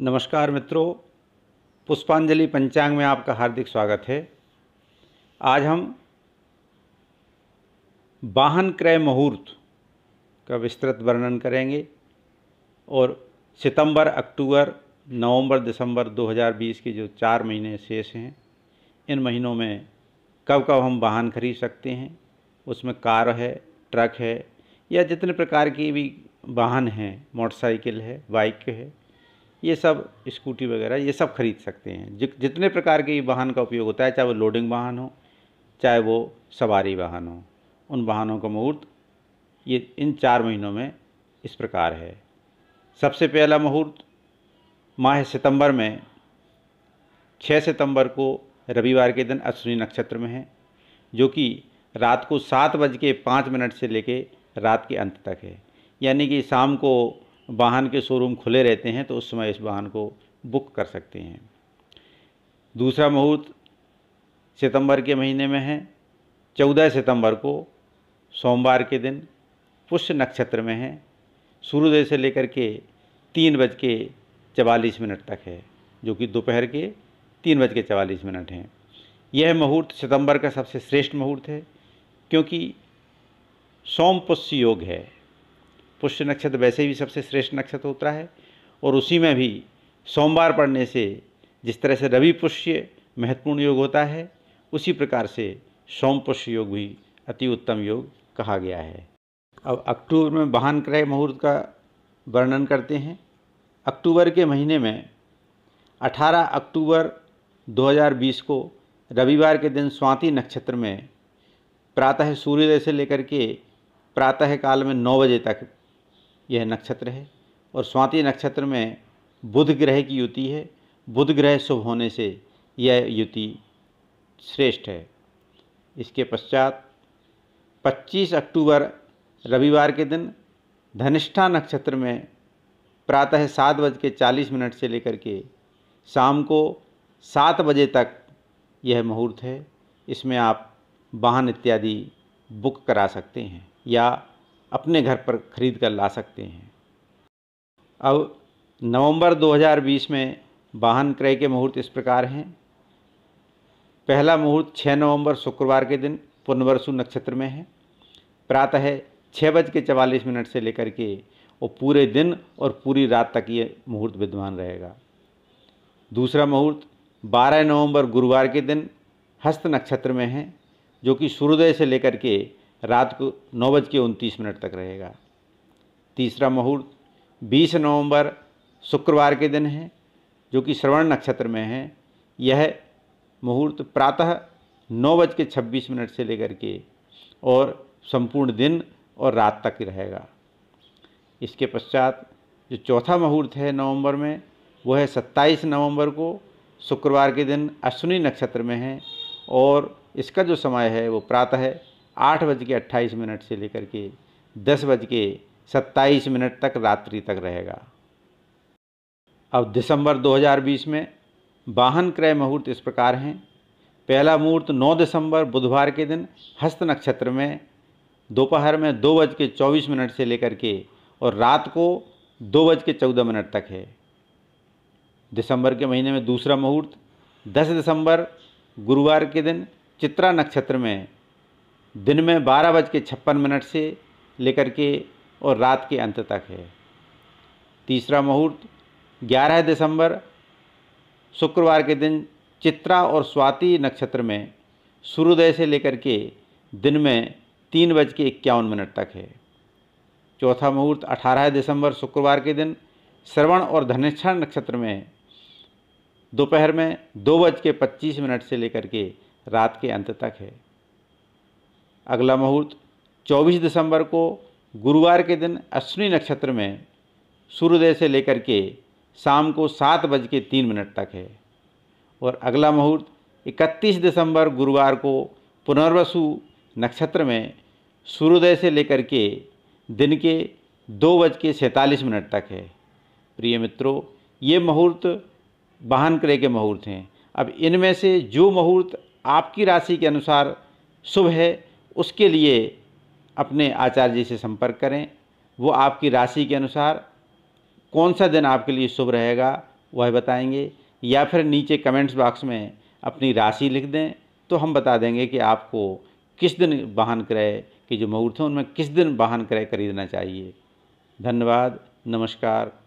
नमस्कार मित्रों पुष्पांजलि पंचांग में आपका हार्दिक स्वागत है आज हम वाहन क्रय मुहूर्त का विस्तृत वर्णन करेंगे और सितंबर, अक्टूबर नवंबर, दिसंबर 2020 के जो चार महीने शेष हैं इन महीनों में कब कब हम वाहन खरीद सकते हैं उसमें कार है ट्रक है या जितने प्रकार की भी वाहन हैं मोटरसाइकिल है बाइक है ये सब स्कूटी वगैरह ये सब खरीद सकते हैं जि, जितने प्रकार के वाहन का उपयोग होता है चाहे वो लोडिंग वाहन हो चाहे वो सवारी वाहन हो उन वाहनों का मुहूर्त ये इन चार महीनों में इस प्रकार है सबसे पहला मुहूर्त माह सितंबर में 6 सितंबर को रविवार के दिन अश्विनी नक्षत्र में है जो कि रात को सात बज के पाँच मिनट से लेके रात के अंत तक है यानी कि शाम को वाहन के शोरूम खुले रहते हैं तो उस समय इस वाहन को बुक कर सकते हैं दूसरा मुहूर्त सितंबर के महीने में है चौदह सितंबर को सोमवार के दिन पुष्य नक्षत्र में है सूर्योदय से लेकर के तीन बज के चवालीस मिनट तक है जो कि दोपहर के तीन बज के चवालीस मिनट हैं यह मुहूर्त सितंबर का सबसे श्रेष्ठ मुहूर्त है क्योंकि सोम पुष्य योग है पुष्य नक्षत्र वैसे भी सबसे श्रेष्ठ नक्षत्र होता है और उसी में भी सोमवार पड़ने से जिस तरह से रवि पुष्य महत्वपूर्ण योग होता है उसी प्रकार से सोम पुष्य योग भी अति उत्तम योग कहा गया है अब अक्टूबर में वाहन क्रय मुहूर्त का वर्णन करते हैं अक्टूबर के महीने में 18 अक्टूबर 2020 को रविवार के दिन स्वाति नक्षत्र में प्रातः सूर्योदय से लेकर के प्रातः काल में नौ बजे तक यह नक्षत्र है और स्वाति नक्षत्र में बुध ग्रह की युति है बुध ग्रह शुभ होने से यह युति श्रेष्ठ है इसके पश्चात 25 अक्टूबर रविवार के दिन धनिष्ठा नक्षत्र में प्रातः सात बज के चालीस मिनट से लेकर के शाम को सात बजे तक यह मुहूर्त है इसमें आप वाहन इत्यादि बुक करा सकते हैं या अपने घर पर खरीद कर ला सकते हैं अब नवंबर 2020 में वाहन क्रय के मुहूर्त इस प्रकार हैं पहला मुहूर्त 6 नवंबर शुक्रवार के दिन पुनवर्सु नक्षत्र में है प्रातः छः बज के चवालीस मिनट से लेकर के वो पूरे दिन और पूरी रात तक ये मुहूर्त विद्वान रहेगा दूसरा मुहूर्त 12 नवंबर गुरुवार के दिन हस्त नक्षत्र में है जो कि सूर्योदय से लेकर के रात को नौ बज के उनतीस मिनट तक रहेगा तीसरा मुहूर्त 20 नवंबर शुक्रवार के दिन है जो कि श्रवण नक्षत्र में है यह मुहूर्त प्रातः नौ बज के छब्बीस मिनट से लेकर के और संपूर्ण दिन और रात तक ही रहेगा इसके पश्चात जो चौथा मुहूर्त है नवंबर में वो है 27 नवंबर को शुक्रवार के दिन अश्विनी नक्षत्र में है और इसका जो समय है वो प्रातः आठ बज के अट्ठाईस मिनट से लेकर के दस बज के सत्ताईस मिनट तक रात्रि तक रहेगा अब दिसंबर 2020 में वाहन क्रय मुहूर्त इस प्रकार हैं पहला मुहूर्त 9 दिसंबर बुधवार के दिन हस्त नक्षत्र में दोपहर में दो बज के चौबीस मिनट से लेकर के और रात को दो बज के चौदह मिनट तक है दिसंबर के महीने में दूसरा मुहूर्त 10 दिसंबर गुरुवार के दिन चित्रा नक्षत्र में दिन में बारह बज के छप्पन मिनट से लेकर के और रात के अंत तक है तीसरा मुहूर्त 11 दिसंबर शुक्रवार के दिन चित्रा और स्वाति नक्षत्र में सूर्योदय से लेकर के दिन में तीन बज के इक्यावन मिनट तक है चौथा मुहूर्त 18 दिसंबर शुक्रवार के दिन श्रवण और धनिष्ठा नक्षत्र में दोपहर में दो बज के पच्चीस मिनट से लेकर के रात के अंत तक है अगला मुहूर्त 24 दिसंबर को गुरुवार के दिन अश्विनी नक्षत्र में सूर्योदय से लेकर के शाम को सात बज के तीन मिनट तक है और अगला मुहूर्त 31 दिसंबर गुरुवार को पुनर्वसु नक्षत्र में सूर्योदय से लेकर के दिन के दो बज के सैंतालीस मिनट तक है प्रिय मित्रों ये मुहूर्त वाहन क्रय के मुहूर्त हैं अब इनमें से जो मुहूर्त आपकी राशि के अनुसार शुभ है उसके लिए अपने आचार्य जी से संपर्क करें वो आपकी राशि के अनुसार कौन सा दिन आपके लिए शुभ रहेगा वह बताएंगे या फिर नीचे कमेंट्स बॉक्स में अपनी राशि लिख दें तो हम बता देंगे कि आपको किस दिन वाहन क्रय के जो मुहूर्त हैं उनमें किस दिन वाहन क्रय खरीदना चाहिए धन्यवाद नमस्कार